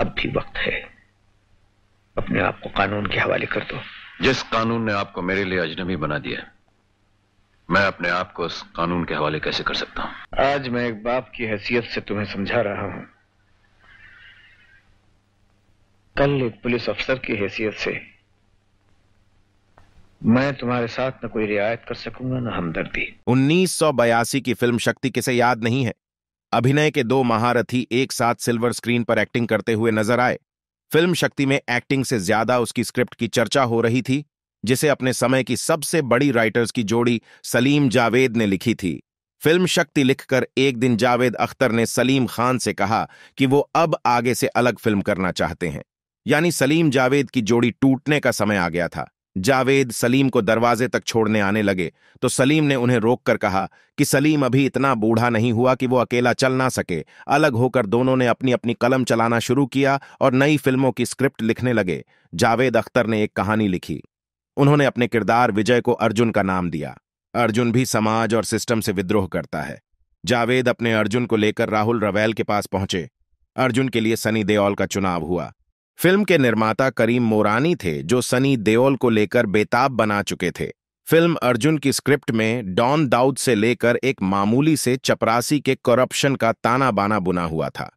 अब भी वक्त है अपने आप को कानून के हवाले कर दो जिस कानून ने आपको मेरे लिए अजनबी बना दिया मैं अपने आप को उस कानून के हवाले कैसे कर सकता हूं आज मैं एक बाप की हैसियत से तुम्हें समझा रहा हूं कल एक पुलिस अफसर की हैसियत से मैं तुम्हारे साथ न कोई रियायत कर सकूंगा न हमदर्दी 1982 की फिल्म शक्ति किसे याद नहीं है अभिनय के दो महारथी एक साथ सिल्वर स्क्रीन पर एक्टिंग करते हुए नजर आए फिल्म शक्ति में एक्टिंग से ज्यादा उसकी स्क्रिप्ट की चर्चा हो रही थी जिसे अपने समय की सबसे बड़ी राइटर्स की जोड़ी सलीम जावेद ने लिखी थी फिल्म शक्ति लिखकर एक दिन जावेद अख्तर ने सलीम खान से कहा कि वो अब आगे से अलग फिल्म करना चाहते हैं यानी सलीम जावेद की जोड़ी टूटने का समय आ गया था जावेद सलीम को दरवाजे तक छोड़ने आने लगे तो सलीम ने उन्हें रोककर कहा कि सलीम अभी इतना बूढ़ा नहीं हुआ कि वो अकेला चल ना सके अलग होकर दोनों ने अपनी अपनी कलम चलाना शुरू किया और नई फिल्मों की स्क्रिप्ट लिखने लगे जावेद अख्तर ने एक कहानी लिखी उन्होंने अपने किरदार विजय को अर्जुन का नाम दिया अर्जुन भी समाज और सिस्टम से विद्रोह करता है जावेद अपने अर्जुन को लेकर राहुल रवैल के पास पहुंचे अर्जुन के लिए सनी देओल का चुनाव हुआ फिल्म के निर्माता करीम मोरानी थे जो सनी देओल को लेकर बेताब बना चुके थे फिल्म अर्जुन की स्क्रिप्ट में डॉन दाऊद से लेकर एक मामूली से चपरासी के करप्शन का ताना बाना बुना हुआ था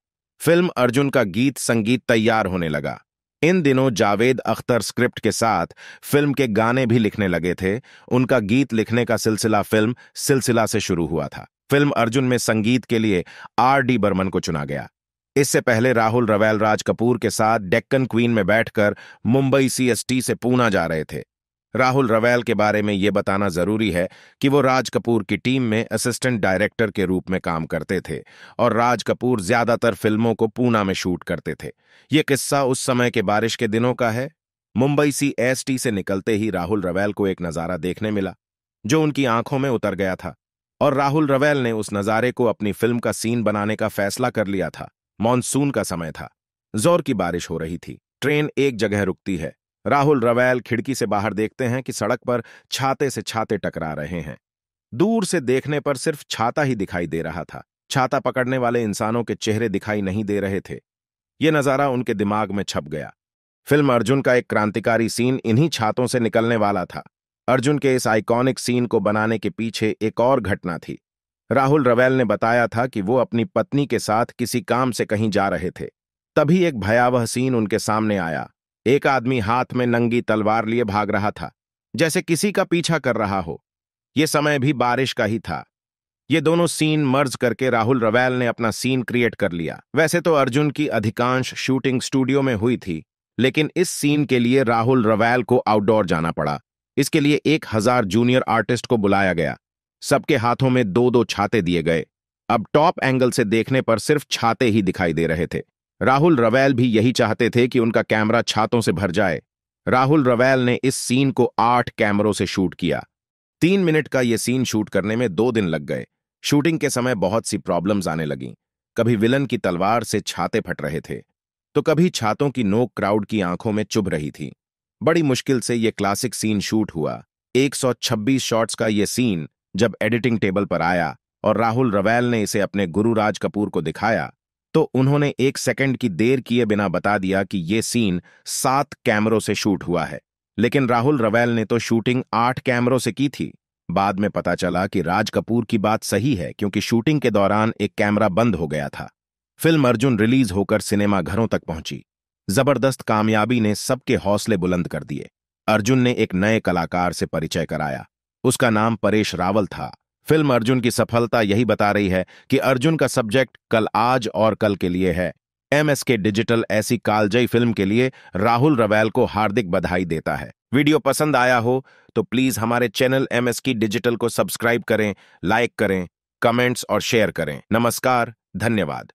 फिल्म अर्जुन का गीत संगीत तैयार होने लगा इन दिनों जावेद अख्तर स्क्रिप्ट के साथ फिल्म के गाने भी लिखने लगे थे उनका गीत लिखने का सिलसिला फिल्म सिलसिला से शुरू हुआ था फिल्म अर्जुन में संगीत के लिए आर डी बर्मन को चुना गया इससे पहले राहुल रवैल राज कपूर के साथ डेक्कन क्वीन में बैठकर मुंबई सीएसटी से पूना जा रहे थे राहुल रवैल के बारे में ये बताना जरूरी है कि वो राज कपूर की टीम में असिस्टेंट डायरेक्टर के रूप में काम करते थे और राज कपूर ज्यादातर फिल्मों को पूना में शूट करते थे ये किस्सा उस समय के बारिश के दिनों का है मुंबई सी एस टी से निकलते ही राहुल रवैल को एक नज़ारा देखने मिला जो उनकी आंखों में उतर गया था और राहुल रवैल ने उस नज़ारे को अपनी फिल्म का सीन बनाने का फैसला कर लिया था मॉनसून का समय था जोर की बारिश हो रही थी ट्रेन एक जगह रुकती है राहुल रवैल खिड़की से बाहर देखते हैं कि सड़क पर छाते से छाते टकरा रहे हैं दूर से देखने पर सिर्फ छाता ही दिखाई दे रहा था छाता पकड़ने वाले इंसानों के चेहरे दिखाई नहीं दे रहे थे ये नज़ारा उनके दिमाग में छप गया फिल्म अर्जुन का एक क्रांतिकारी सीन इन्हीं छातों से निकलने वाला था अर्जुन के इस आइकॉनिक सीन को बनाने के पीछे एक और घटना थी राहुल रवैल ने बताया था कि वो अपनी पत्नी के साथ किसी काम से कहीं जा रहे थे तभी एक भयावह सीन उनके सामने आया एक आदमी हाथ में नंगी तलवार लिए भाग रहा था जैसे किसी का पीछा कर रहा हो ये समय भी बारिश का ही था ये दोनों सीन मर्ज करके राहुल रवैल ने अपना सीन क्रिएट कर लिया वैसे तो अर्जुन की अधिकांश शूटिंग स्टूडियो में हुई थी लेकिन इस सीन के लिए राहुल रवैल को आउटडोर जाना पड़ा इसके लिए एक हजार जूनियर आर्टिस्ट को बुलाया गया सबके हाथों में दो दो छाते दिए गए अब टॉप एंगल से देखने पर सिर्फ छाते ही दिखाई दे रहे थे राहुल रवैल भी यही चाहते थे कि उनका कैमरा छातों से भर जाए राहुल रवैल ने इस सीन को आठ कैमरों से शूट किया तीन मिनट का ये सीन शूट करने में दो दिन लग गए शूटिंग के समय बहुत सी प्रॉब्लम्स आने लगीं कभी विलन की तलवार से छाते फट रहे थे तो कभी छातों की नोक क्राउड की आंखों में चुभ रही थी बड़ी मुश्किल से ये क्लासिक सीन शूट हुआ 126 शॉट्स का ये सीन जब एडिटिंग टेबल पर आया और राहुल रवैल ने इसे अपने गुरु राज कपूर को दिखाया तो उन्होंने एक सेकंड की देर किए बिना बता दिया कि ये सीन सात कैमरों से शूट हुआ है लेकिन राहुल रवैल ने तो शूटिंग आठ कैमरों से की थी बाद में पता चला कि राज कपूर की बात सही है क्योंकि शूटिंग के दौरान एक कैमरा बंद हो गया था फिल्म अर्जुन रिलीज होकर सिनेमा घरों तक पहुंची जबरदस्त कामयाबी ने सबके हौसले बुलंद कर दिए अर्जुन ने एक नए कलाकार से परिचय कराया उसका नाम परेश रावल था फिल्म अर्जुन की सफलता यही बता रही है कि अर्जुन का सब्जेक्ट कल आज और कल के लिए है एमएसके डिजिटल ऐसी कालजई फिल्म के लिए राहुल रवैल को हार्दिक बधाई देता है वीडियो पसंद आया हो तो प्लीज हमारे चैनल एमएसकी डिजिटल को सब्सक्राइब करें लाइक करें कमेंट्स और शेयर करें नमस्कार धन्यवाद